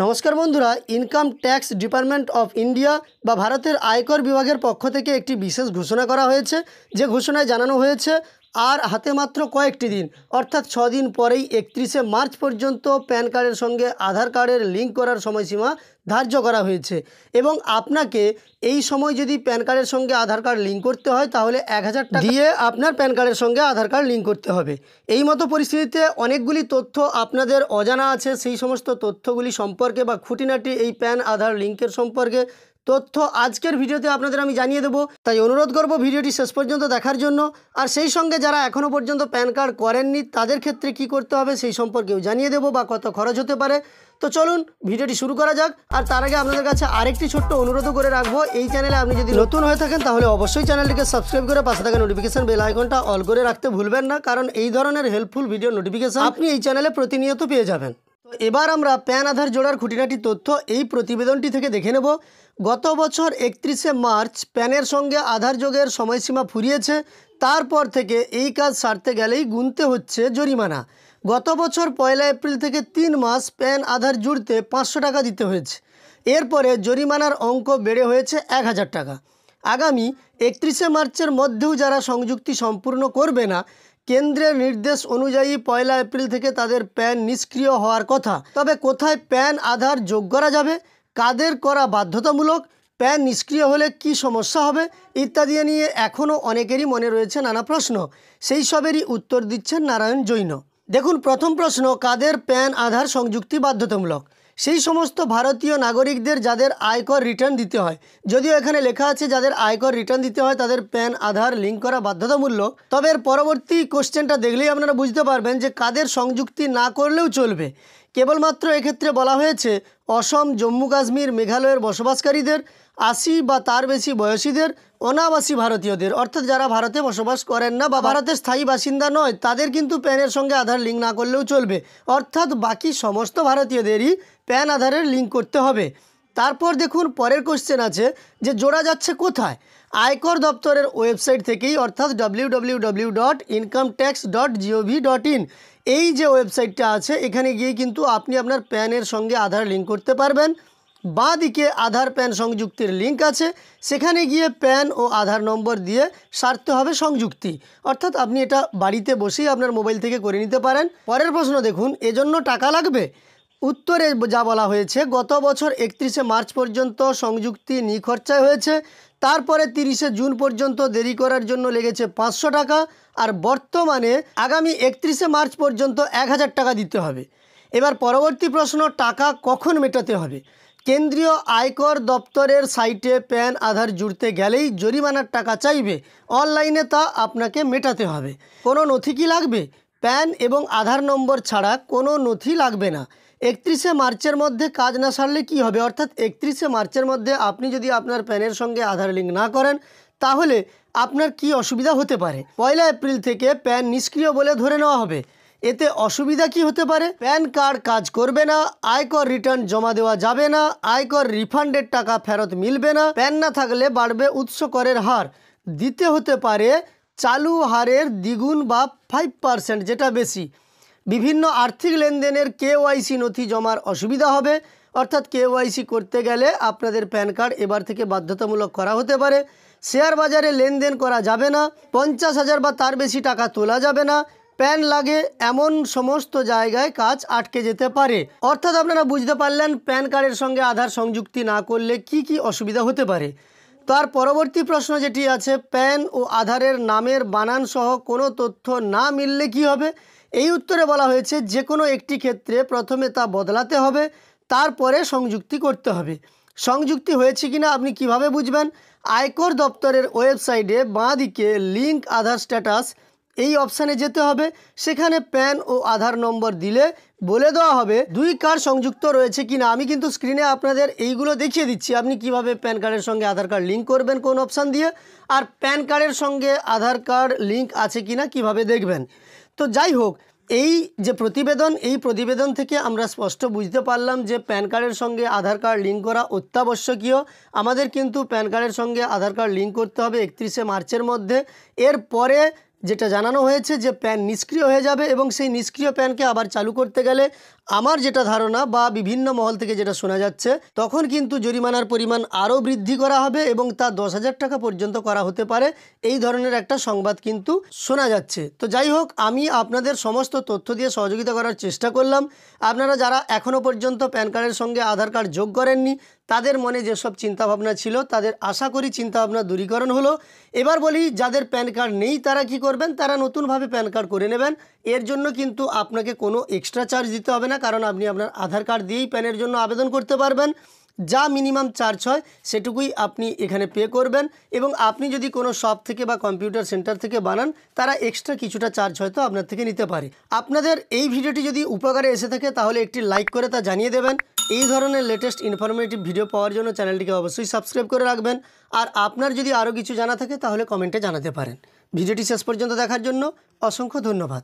নমস্কার বন্ধুরা income tax department of India বা ভারতের আয়কর বিভাগের পক্ষ থেকে একটি বিশেষ ঘোষণা করা হয়েছে যে ঘোষণায় জানানো হয়েছে আর হাতে মাত্র কয়েকটি দিন অর্থাৎ ছ দিন পরেই একত্রিশে মার্চ পর্যন্ত প্যান কার্ডের সঙ্গে আধার কার্ডের লিঙ্ক করার সময়সীমা ধার্য করা হয়েছে এবং আপনাকে এই সময় যদি প্যান কার্ডের সঙ্গে আধার কার্ড লিঙ্ক করতে হয় তাহলে এক হাজার টাকা দিয়ে আপনার প্যান কার্ডের সঙ্গে আধার কার্ড লিঙ্ক করতে হবে এই মতো পরিস্থিতিতে অনেকগুলি তথ্য আপনাদের অজানা আছে সেই সমস্ত তথ্যগুলি সম্পর্কে বা খুঁটিনাটি এই প্যান আধার লিঙ্কের সম্পর্কে তথ্য আজকের ভিডিওতে আপনাদের আমি জানিয়ে দেবো তাই অনুরোধ করব ভিডিওটি শেষ পর্যন্ত দেখার জন্য আর সেই সঙ্গে যারা এখনও পর্যন্ত প্যান কার্ড করেননি তাদের ক্ষেত্রে কি করতে হবে সেই সম্পর্কেও জানিয়ে দেবো বা কত খরচ হতে পারে তো চলুন ভিডিওটি শুরু করা যাক আর তার আগে আপনাদের কাছে আরেকটি ছোট্ট অনুরোধও করে রাখবো এই চ্যানেলে আপনি যদি নতুন হয়ে থাকেন তাহলে অবশ্যই চ্যানেলটিকে সাবস্ক্রাইব করে পাশে থাকা নোটিফিকেশন বেল আইকনটা অল করে রাখতে ভুলবেন না কারণ এই ধরনের হেল্পফুল ভিডিও নোটিফিকেশন আপনি এই চ্যানেলে প্রতিনিয়ত পেয়ে যাবেন এবার আমরা প্যান আধার জোড়ার খুঁটিনাটি তথ্য এই প্রতিবেদনটি থেকে দেখে নেব গত বছর একত্রিশে মার্চ প্যানের সঙ্গে আধার যোগের সময়সীমা ফুরিয়েছে তারপর থেকে এই কাজ সারতে গেলেই গুনতে হচ্ছে জরিমানা গত বছর পয়লা এপ্রিল থেকে তিন মাস প্যান আধার জুড়তে পাঁচশো টাকা দিতে হয়েছে এরপরে জরিমানার অঙ্ক বেড়ে হয়েছে এক হাজার টাকা আগামী একত্রিশে মার্চের মধ্যেও যারা সংযুক্তি সম্পূর্ণ করবে না কেন্দ্রের নির্দেশ অনুযায়ী পয়লা এপ্রিল থেকে তাদের প্যান নিষ্ক্রিয় হওয়ার কথা তবে কোথায় প্যান আধার যোগ করা যাবে কাদের করা বাধ্যতামূলক প্যান নিষ্ক্রিয় হলে কি সমস্যা হবে ইত্যাদি নিয়ে এখনও অনেকেরই মনে রয়েছে নানা প্রশ্ন সেই সবেরই উত্তর দিচ্ছেন নারায়ণ জৈন দেখুন প্রথম প্রশ্ন কাদের প্যান আধার সংযুক্তি বাধ্যতামূলক সেই সমস্ত ভারতীয় নাগরিকদের যাদের আয়কর রিটার্ন দিতে হয় যদিও এখানে লেখা আছে যাদের আয়কর রিটার্ন দিতে হয় তাদের প্যান আধার লিঙ্ক করা বাধ্যতামূলক তবে এর পরবর্তী কোশ্চেনটা দেখলেই আপনারা বুঝতে পারবেন যে কাদের সংযুক্তি না করলেও চলবে কেবলমাত্র এক্ষেত্রে বলা হয়েছে অসম জম্মু কাশ্মীর মেঘালয়ের বসবাসকারীদের আশি বা তার বেশি বয়সীদের অনাবাসী ভারতীয়দের অর্থাৎ যারা ভারতে বসবাস করেন না বা ভারতের স্থায়ী বাসিন্দা নয় তাদের কিন্তু প্যানের সঙ্গে আধার লিঙ্ক না করলেও চলবে অর্থাৎ বাকি সমস্ত ভারতীয়দেরই প্যান আধারের লিঙ্ক করতে হবে তারপর দেখুন পরের কোশ্চেন আছে যে জোড়া যাচ্ছে কোথায় আয়কর দপ্তরের ওয়েবসাইট থেকেই অর্থাৎ W dot income tax dot G O V dot in এই যে ওয়েবসাইটটা আছে এখানে গিয়ে কিন্তু আপনি আপনার প্যানের সঙ্গে আধার লিঙ্ক করতে পারবেন বাঁ দিকে আধার প্যান সংযুক্তির লিঙ্ক আছে সেখানে গিয়ে প্যান ও আধার নম্বর দিয়ে সারতে হবে সংযুক্তি অর্থাৎ আপনি এটা বাড়িতে বসেই আপনার মোবাইল থেকে করে নিতে পারেন পরের প্রশ্ন দেখুন এজন্য টাকা লাগবে উত্তরে যা বলা হয়েছে গত বছর একত্রিশে মার্চ পর্যন্ত সংযুক্তি নিখরচায় হয়েছে তারপরে তিরিশে জুন পর্যন্ত দেরি করার জন্য লেগেছে পাঁচশো টাকা আর বর্তমানে আগামী একত্রিশে মার্চ পর্যন্ত এক হাজার টাকা দিতে হবে এবার পরবর্তী প্রশ্ন টাকা কখন মেটাতে হবে কেন্দ্রীয় আয়কর দপ্তরের সাইটে প্যান আধার জুড়তে গেলেই জরিমানার টাকা চাইবে অনলাইনে তা আপনাকে মেটাতে হবে কোনো নথি কি লাগবে প্যান এবং আধার নম্বর ছাড়া কোনো নথি লাগবে না একত্রিশে মার্চের মধ্যে কাজ না সারলে কি হবে অর্থাৎ একত্রিশে মার্চের মধ্যে আপনি যদি আপনার প্যানের সঙ্গে আধার লিঙ্ক না করেন তাহলে আপনার কি অসুবিধা হতে পারে পয়লা এপ্রিল থেকে প্যান নিষ্ক্রিয় বলে ধরে নেওয়া হবে এতে অসুবিধা কি হতে পারে প্যান কার্ড কাজ করবে না আয়কর রিটার্ন জমা দেওয়া যাবে না আয়কর রিফান্ডের টাকা ফেরত মিলবে না প্যান না থাকলে বাড়বে উৎস করের হার দিতে হতে পারে চালু হারের দ্বিগুণ বা ফাইভ পার্সেন্ট যেটা বেশি বিভিন্ন আর্থিক লেনদেনের কেওয়াইসি নথি জমার অসুবিধা হবে অর্থাৎ কেওয়াইসি করতে গেলে আপনাদের প্যান কার্ড এবার থেকে বাধ্যতামূলক করা হতে পারে শেয়ার বাজারে লেনদেন করা যাবে না পঞ্চাশ হাজার বা তার বেশি টাকা তোলা যাবে না প্যান লাগে এমন সমস্ত জায়গায় কাজ আটকে যেতে পারে অর্থাৎ আপনারা বুঝতে পারলেন প্যান কার্ডের সঙ্গে আধার সংযুক্তি না করলে কি কি অসুবিধা হতে পারে তার পরবর্তী প্রশ্ন যেটি আছে প্যান ও আধারের নামের বানানসহ কোনো তথ্য না মিললে কি হবে এই উত্তরে বলা হয়েছে যে কোনো একটি ক্ষেত্রে প্রথমে তা বদলাতে হবে তারপরে সংযুক্তি করতে হবে সংযুক্তি হয়েছে কি না আপনি কিভাবে বুঝবেন আয়কর দপ্তরের ওয়েবসাইটে বাঁ দিকে লিঙ্ক আধার স্ট্যাটাস এই অপশানে যেতে হবে সেখানে প্যান ও আধার নম্বর দিলে বলে দেওয়া হবে দুই কার্ড সংযুক্ত রয়েছে কিনা আমি কিন্তু স্ক্রিনে আপনাদের এইগুলো দেখিয়ে দিচ্ছি আপনি কিভাবে প্যান কার্ডের সঙ্গে আধার কার্ড লিঙ্ক করবেন কোন অপশান দিয়ে আর প্যান কার্ডের সঙ্গে আধার কার্ড লিঙ্ক আছে কিনা কিভাবে দেখবেন তো যাই হোক এই যে প্রতিবেদন এই প্রতিবেদন থেকে আমরা স্পষ্ট বুঝতে পারলাম যে প্যান কার্ডের সঙ্গে আধার কার্ড লিঙ্ক করা অত্যাবশ্যকীয় আমাদের কিন্তু প্যান কার্ডের সঙ্গে আধার কার্ড লিঙ্ক করতে হবে একত্রিশে মার্চের মধ্যে এরপরে যেটা জানানো হয়েছে যে প্যান নিষ্ক্রিয় হয়ে যাবে এবং সেই নিষ্ক্রিয় প্যানকে আবার চালু করতে গেলে আমার যেটা ধারণা বা বিভিন্ন মহল থেকে যেটা শোনা যাচ্ছে তখন কিন্তু জরিমানার পরিমাণ আরও বৃদ্ধি করা হবে এবং তা দশ হাজার টাকা পর্যন্ত করা হতে পারে এই ধরনের একটা সংবাদ কিন্তু শোনা যাচ্ছে তো যাই হোক আমি আপনাদের সমস্ত তথ্য দিয়ে সহযোগিতা করার চেষ্টা করলাম আপনারা যারা এখনও পর্যন্ত প্যান কার্ডের সঙ্গে আধার কার্ড যোগ করেননি তাদের মনে যেসব চিন্তাভাবনা ছিল তাদের আশা করি চিন্তাভাবনা দূরীকরণ হলো এবার বলি যাদের প্যান কার্ড নেই তারা কী করবেন তারা নতুনভাবে প্যান কার্ড করে নেবেন এর জন্য কিন্তু আপনাকে কোনো এক্সট্রা চার্জ দিতে হবে না কারণ আপনি আপনার আধার কার্ড দিয়েই প্যানের জন্য আবেদন করতে পারবেন যা মিনিমাম চার্জ হয় সেটুকুই আপনি এখানে পে করবেন এবং আপনি যদি কোনো শপ থেকে বা কম্পিউটার সেন্টার থেকে বানান তারা এক্সট্রা কিছুটা চার্জ হয়তো আপনার থেকে নিতে পারে আপনাদের এই ভিডিওটি যদি উপকারে এসে থাকে তাহলে একটি লাইক করে তা জানিয়ে দেবেন এই ধরনের লেটেস্ট ইনফরমেটিভ ভিডিও পাওয়ার জন্য চ্যানেলটিকে অবশ্যই সাবস্ক্রাইব করে রাখবেন আর আপনার যদি আরও কিছু জানা থাকে তাহলে কমেন্টে জানাতে পারেন ভিডিওটি শেষ পর্যন্ত দেখার জন্য অসংখ্য ধন্যবাদ